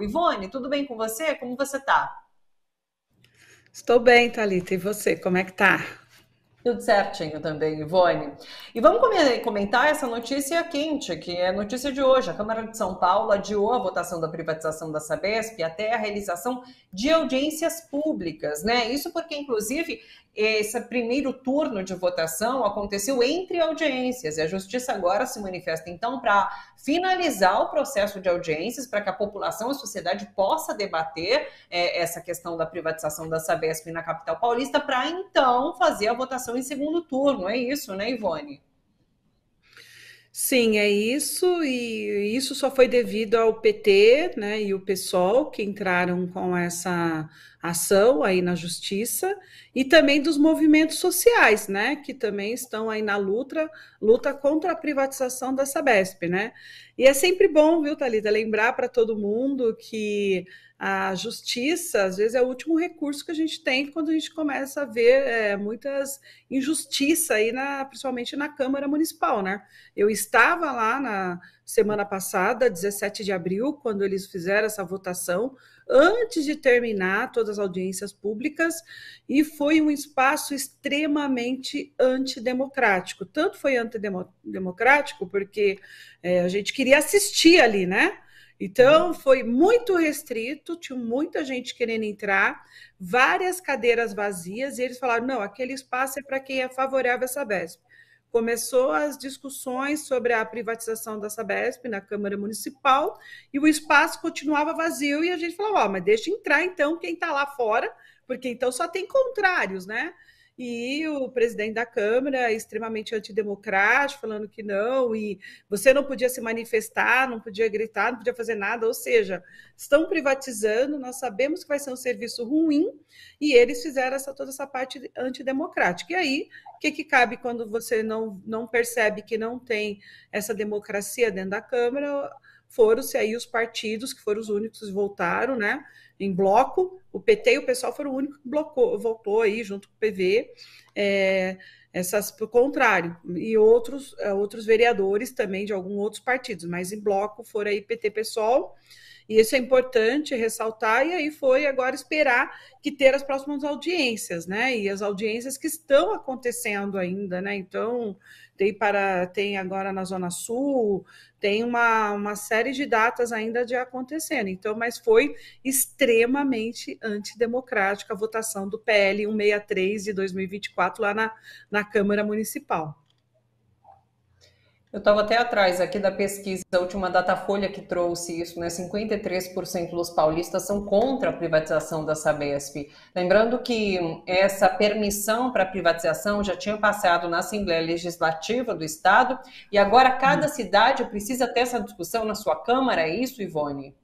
Ivone, tudo bem com você? Como você está? Estou bem, Thalita. E você, como é que tá? Tudo certinho também, Ivone. E vamos comentar essa notícia quente, que é notícia de hoje. A Câmara de São Paulo adiou a votação da privatização da Sabesp até a realização de audiências públicas, né? Isso porque, inclusive, esse primeiro turno de votação aconteceu entre audiências e a justiça agora se manifesta então para finalizar o processo de audiências para que a população, a sociedade possa debater é, essa questão da privatização da Sabesp na capital paulista para então fazer a votação em segundo turno. É isso, né, Ivone? Sim, é isso, e isso só foi devido ao PT né, e o PSOL que entraram com essa ação aí na justiça e também dos movimentos sociais, né, que também estão aí na luta, luta contra a privatização da Sabesp, né? E é sempre bom, viu, Talita, lembrar para todo mundo que a justiça, às vezes, é o último recurso que a gente tem quando a gente começa a ver é, muitas injustiças aí, na, principalmente na Câmara Municipal, né? Eu estava lá na semana passada, 17 de abril, quando eles fizeram essa votação antes de terminar todas as audiências públicas e foi um espaço extremamente antidemocrático. Tanto foi antidemocrático porque é, a gente queria assistir ali, né? Então uhum. foi muito restrito, tinha muita gente querendo entrar, várias cadeiras vazias, e eles falaram: não, aquele espaço é para quem é favorável a Sabesp começou as discussões sobre a privatização da Sabesp na Câmara Municipal e o espaço continuava vazio e a gente falou, ó, oh, mas deixa entrar então quem está lá fora, porque então só tem contrários, né? e o presidente da Câmara extremamente antidemocrático, falando que não, e você não podia se manifestar, não podia gritar, não podia fazer nada, ou seja, estão privatizando, nós sabemos que vai ser um serviço ruim, e eles fizeram essa, toda essa parte antidemocrática. E aí, o que, que cabe quando você não, não percebe que não tem essa democracia dentro da Câmara? foram-se aí os partidos que foram os únicos que voltaram, né, em bloco. O PT e o pessoal foram o único que blocou, voltou aí junto com o PV. É, essas por contrário e outros é, outros vereadores também de alguns outros partidos, mas em bloco foram aí PT, PSOL e isso é importante ressaltar, e aí foi agora esperar que ter as próximas audiências, né? E as audiências que estão acontecendo ainda, né? Então, tem para tem agora na Zona Sul, tem uma, uma série de datas ainda de acontecendo. Então, mas foi extremamente antidemocrática a votação do PL 163 de 2024 lá na, na Câmara Municipal. Eu estava até atrás aqui da pesquisa, a última Datafolha que trouxe isso, né? 53% dos paulistas são contra a privatização da Sabesp. Lembrando que essa permissão para privatização já tinha passado na Assembleia Legislativa do Estado e agora cada hum. cidade precisa ter essa discussão na sua Câmara, é isso, Ivone?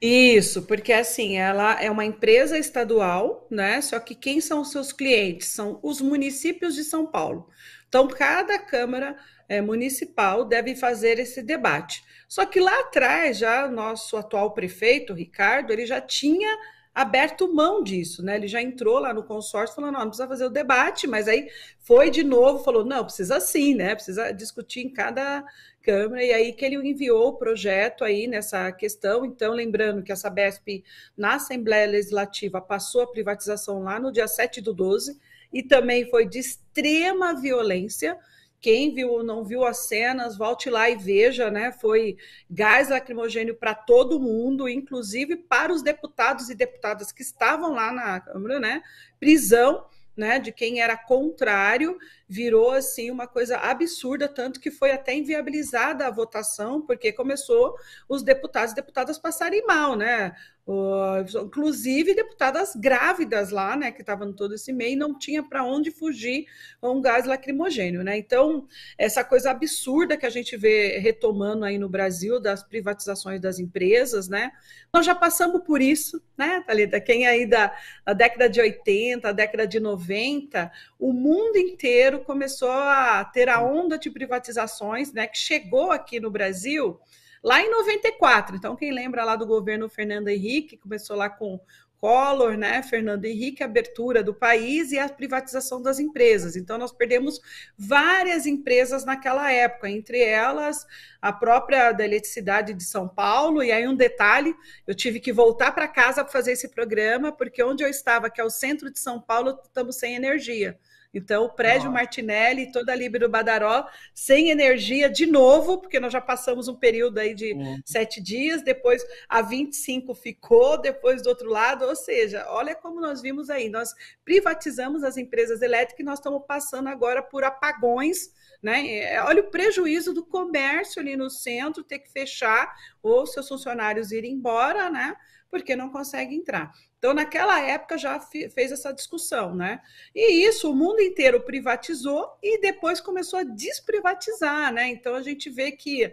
Isso, porque assim, ela é uma empresa estadual, né? Só que quem são os seus clientes? São os municípios de São Paulo. Então, cada Câmara é, municipal deve fazer esse debate. Só que lá atrás, já nosso atual prefeito, Ricardo, ele já tinha aberto mão disso, né? Ele já entrou lá no consórcio falando, não, não precisa fazer o debate, mas aí foi de novo, falou, não, precisa sim, né? Precisa discutir em cada Câmara, e aí que ele enviou o projeto aí nessa questão. Então, lembrando que a Sabesp, na Assembleia Legislativa, passou a privatização lá no dia 7 do 12, e também foi de extrema violência, quem viu ou não viu as cenas, volte lá e veja, né? Foi gás lacrimogênio para todo mundo, inclusive para os deputados e deputadas que estavam lá na Câmara, né? Prisão, né? De quem era contrário virou assim uma coisa absurda, tanto que foi até inviabilizada a votação, porque começou os deputados e deputadas passarem mal, né? Uh, inclusive deputadas grávidas lá, né, que estavam todo esse meio, não tinha para onde fugir um gás lacrimogênio, né? Então essa coisa absurda que a gente vê retomando aí no Brasil das privatizações das empresas, né? Nós já passamos por isso, né, Thalita? Quem aí da, da década de 80, década de 90, o mundo inteiro brasileiro começou a ter a onda de privatizações, né, que chegou aqui no Brasil lá em 94. Então, quem lembra lá do governo Fernando Henrique, começou lá com Collor, né, Fernando Henrique, a abertura do país e a privatização das empresas. Então, nós perdemos várias empresas naquela época, entre elas a própria da Eletricidade de São Paulo. E aí, um detalhe: eu tive que voltar para casa para fazer esse programa, porque onde eu estava, que é o centro de São Paulo, estamos sem energia. Então, o prédio Nossa. Martinelli, toda a Libre do Badaró, sem energia de novo, porque nós já passamos um período aí de uhum. sete dias, depois a 25 ficou, depois do outro lado, ou seja, olha como nós vimos aí, nós privatizamos as empresas elétricas e nós estamos passando agora por apagões, né? É, olha o prejuízo do comércio ali no centro, ter que fechar, ou seus funcionários irem embora, né? porque não consegue entrar. Então, naquela época já fez essa discussão, né? E isso o mundo inteiro privatizou e depois começou a desprivatizar, né? Então a gente vê que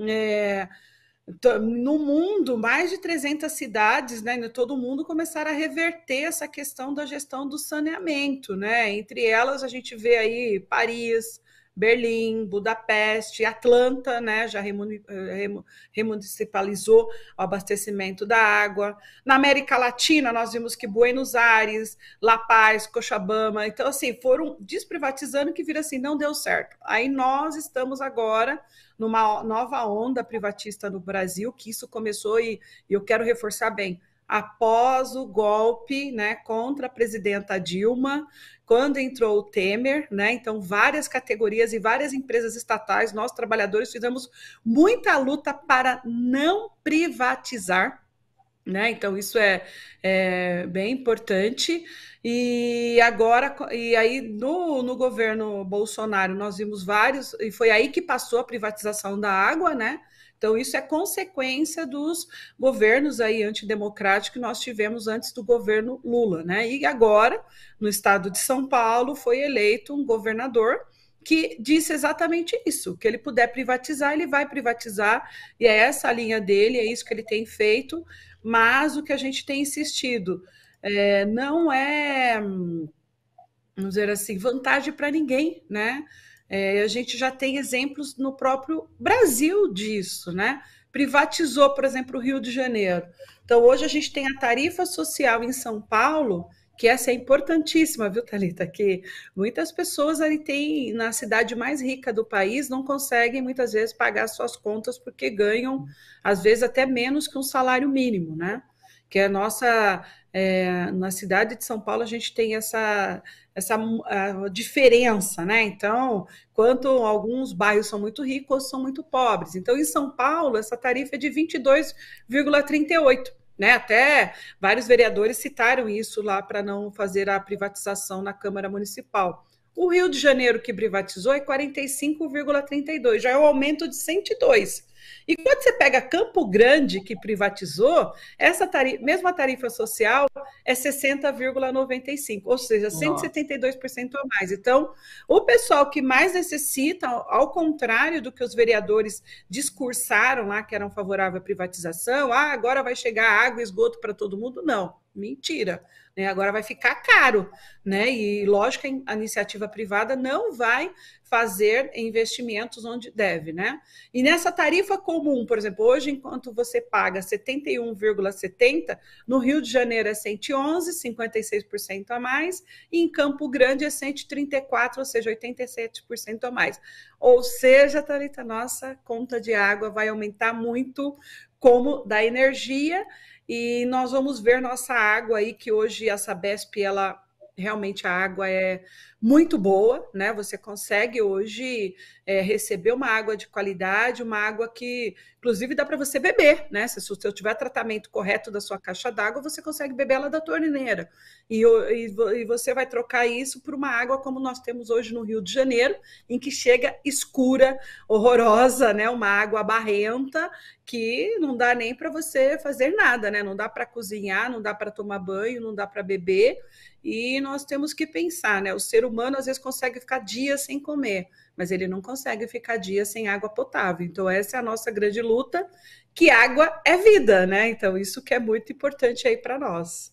é, no mundo, mais de 300 cidades, né, né todo o mundo começaram a reverter essa questão da gestão do saneamento, né? Entre elas a gente vê aí Paris, Berlim, Budapeste, Atlanta, né, já eh, remunicipalizou o abastecimento da água. Na América Latina, nós vimos que Buenos Aires, La Paz, Cochabamba, então, assim, foram desprivatizando que vira assim, não deu certo. Aí nós estamos agora numa nova onda privatista no Brasil, que isso começou e eu quero reforçar bem, após o golpe né, contra a presidenta Dilma, quando entrou o Temer, né? Então, várias categorias e várias empresas estatais, nós trabalhadores fizemos muita luta para não privatizar. Né? Então, isso é, é bem importante. E agora, e aí no, no governo Bolsonaro, nós vimos vários, e foi aí que passou a privatização da água, né? Então, isso é consequência dos governos aí antidemocráticos que nós tivemos antes do governo Lula, né? E agora, no estado de São Paulo, foi eleito um governador que disse exatamente isso, que ele puder privatizar, ele vai privatizar, e é essa a linha dele, é isso que ele tem feito, mas o que a gente tem insistido é, não é, hum, vamos dizer assim, vantagem para ninguém, né? É, a gente já tem exemplos no próprio Brasil disso, né? Privatizou, por exemplo, o Rio de Janeiro. Então, hoje a gente tem a tarifa social em São Paulo, que essa é importantíssima, viu, Thalita? Que muitas pessoas ali têm, na cidade mais rica do país, não conseguem muitas vezes pagar suas contas porque ganham, às vezes, até menos que um salário mínimo, né? Que é a nossa é, na cidade de São Paulo a gente tem essa, essa diferença, né? Então, quanto alguns bairros são muito ricos, são muito pobres. Então, em São Paulo, essa tarifa é de 22,38. Né? Até vários vereadores citaram isso lá para não fazer a privatização na Câmara Municipal. O Rio de Janeiro que privatizou é 45,32, já é o um aumento de 102. E quando você pega Campo Grande, que privatizou, essa tarifa, mesma tarifa social é 60,95, ou seja, 172% a mais. Então, o pessoal que mais necessita, ao contrário do que os vereadores discursaram lá, que eram favoráveis à privatização, ah, agora vai chegar água e esgoto para todo mundo, não. Mentira. Né? Agora vai ficar caro, né? E lógico que a iniciativa privada não vai fazer investimentos onde deve, né? E nessa tarifa comum, por exemplo, hoje, enquanto você paga 71,70, no Rio de Janeiro é 111, 56% a mais, e em Campo Grande é 134, ou seja, 87% a mais. Ou seja, Thalita, nossa conta de água vai aumentar muito, como da energia, e nós vamos ver nossa água aí, que hoje a Sabesp, ela realmente a água é muito boa, né? Você consegue hoje é, receber uma água de qualidade, uma água que, inclusive, dá para você beber, né? Se, se eu tiver tratamento correto da sua caixa d'água, você consegue beber ela da torneira. E, e, e você vai trocar isso por uma água como nós temos hoje no Rio de Janeiro, em que chega escura, horrorosa, né? Uma água barrenta que não dá nem para você fazer nada, né? Não dá para cozinhar, não dá para tomar banho, não dá para beber. E nós temos que pensar, né? O ser humano às vezes consegue ficar dias sem comer, mas ele não consegue ficar dias sem água potável. Então essa é a nossa grande luta, que água é vida, né? Então isso que é muito importante aí para nós.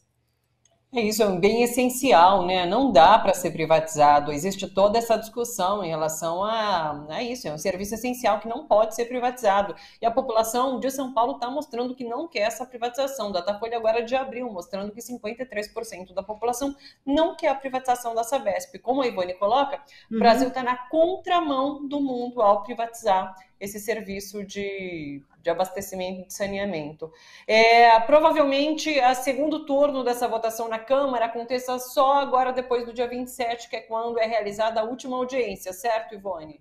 É isso, é um bem essencial, né? Não dá para ser privatizado. Existe toda essa discussão em relação a, a isso. É um serviço essencial que não pode ser privatizado. E a população de São Paulo está mostrando que não quer essa privatização. Datafolha agora de abril, mostrando que 53% da população não quer a privatização da Sabesp. Como a Ivone coloca, uhum. o Brasil está na contramão do mundo ao privatizar esse serviço de, de abastecimento de saneamento. É, provavelmente, o segundo turno dessa votação na Câmara aconteça só agora, depois do dia 27, que é quando é realizada a última audiência, certo, Ivone?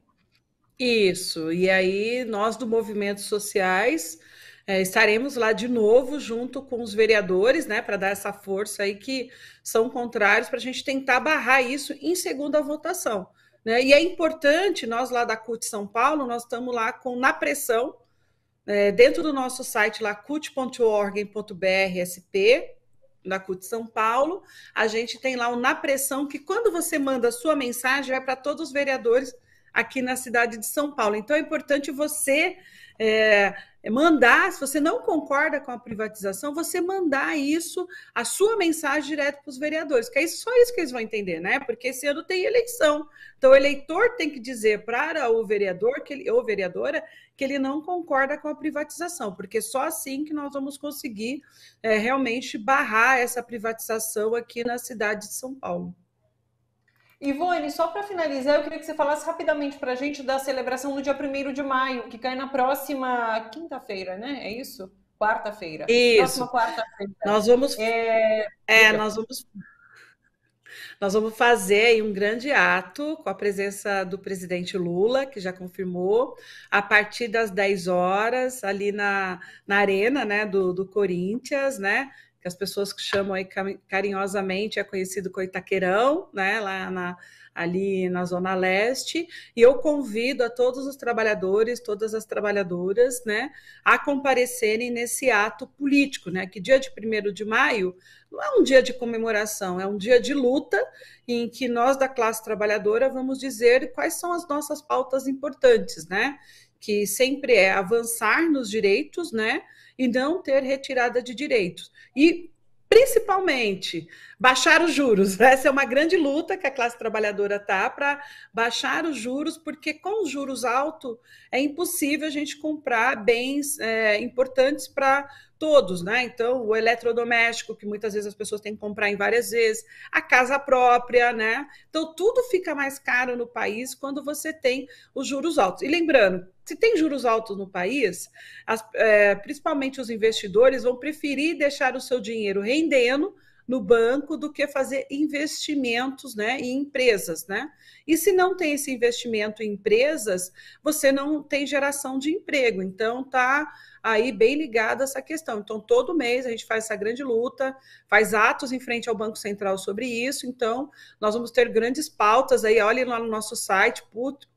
Isso, e aí nós do Movimento Sociais é, estaremos lá de novo junto com os vereadores, né, para dar essa força aí que são contrários, para a gente tentar barrar isso em segunda votação. Né? E é importante, nós lá da CUT São Paulo, nós estamos lá com na pressão, é, dentro do nosso site lá, cut.org.br SP, da CUT São Paulo, a gente tem lá o Na Pressão, que quando você manda a sua mensagem, vai para todos os vereadores aqui na cidade de São Paulo. Então é importante você é, é mandar, se você não concorda com a privatização, você mandar isso, a sua mensagem direto para os vereadores, que é só isso que eles vão entender, né? Porque esse ano tem eleição. Então, o eleitor tem que dizer para o vereador que ele, ou vereadora que ele não concorda com a privatização, porque só assim que nós vamos conseguir é, realmente barrar essa privatização aqui na cidade de São Paulo. Ivone, só para finalizar, eu queria que você falasse rapidamente para a gente da celebração do dia 1 de maio, que cai na próxima quinta-feira, né? É isso? Quarta-feira. Isso. Próxima quarta-feira. Nós vamos. É... é, nós vamos. Nós vamos fazer um grande ato com a presença do presidente Lula, que já confirmou, a partir das 10 horas, ali na, na arena né, do, do Corinthians, né? que as pessoas que chamam aí carinhosamente, é conhecido como Itaquerão, né, lá na, ali na Zona Leste, e eu convido a todos os trabalhadores, todas as trabalhadoras, né, a comparecerem nesse ato político, né, que dia de 1 de maio não é um dia de comemoração, é um dia de luta em que nós da classe trabalhadora vamos dizer quais são as nossas pautas importantes, né, que sempre é avançar nos direitos, né, e não ter retirada de direitos. E principalmente baixar os juros. Essa é uma grande luta que a classe trabalhadora está para baixar os juros, porque com os juros altos é impossível a gente comprar bens é, importantes para todos, né? Então, o eletrodoméstico, que muitas vezes as pessoas têm que comprar em várias vezes, a casa própria, né? Então, tudo fica mais caro no país quando você tem os juros altos. E lembrando, se tem juros altos no país, as, é, principalmente os investidores vão preferir deixar o seu dinheiro rendendo no banco do que fazer investimentos né, em empresas. Né? E se não tem esse investimento em empresas, você não tem geração de emprego. Então, tá aí bem ligado a essa questão. Então, todo mês a gente faz essa grande luta, faz atos em frente ao Banco Central sobre isso. Então, nós vamos ter grandes pautas aí. Olhe lá no nosso site,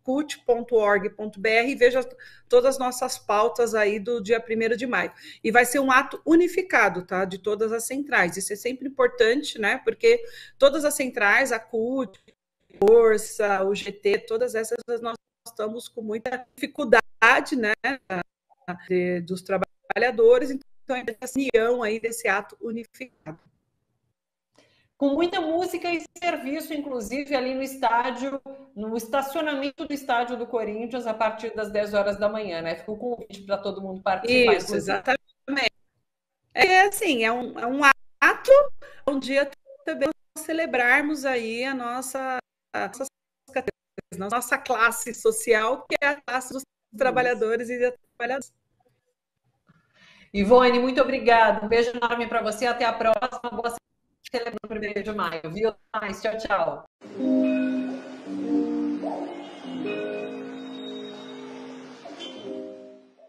cut.org.br, e veja todas as nossas pautas aí do dia 1 de maio. E vai ser um ato unificado, tá? De todas as centrais. Isso é sempre importante, né? Porque todas as centrais, a CUT, a Força, o GT, todas essas nós estamos com muita dificuldade, né? de, dos trabalhadores, então é essa união aí desse ato unificado. Com muita música e serviço, inclusive ali no estádio, no estacionamento do estádio do Corinthians, a partir das 10 horas da manhã, né? ficou o convite para todo mundo participar. Isso, exatamente. É, é assim, é um, é um ato, um dia também celebrarmos aí a nossa, a nossa, nossa classe social, que é a classe dos trabalhadores e trabalhadoras. Ivone, muito obrigada. Um beijo enorme para você. Até a próxima. Boa celebração do primeiro de maio. Viu? Mais. Tchau, tchau.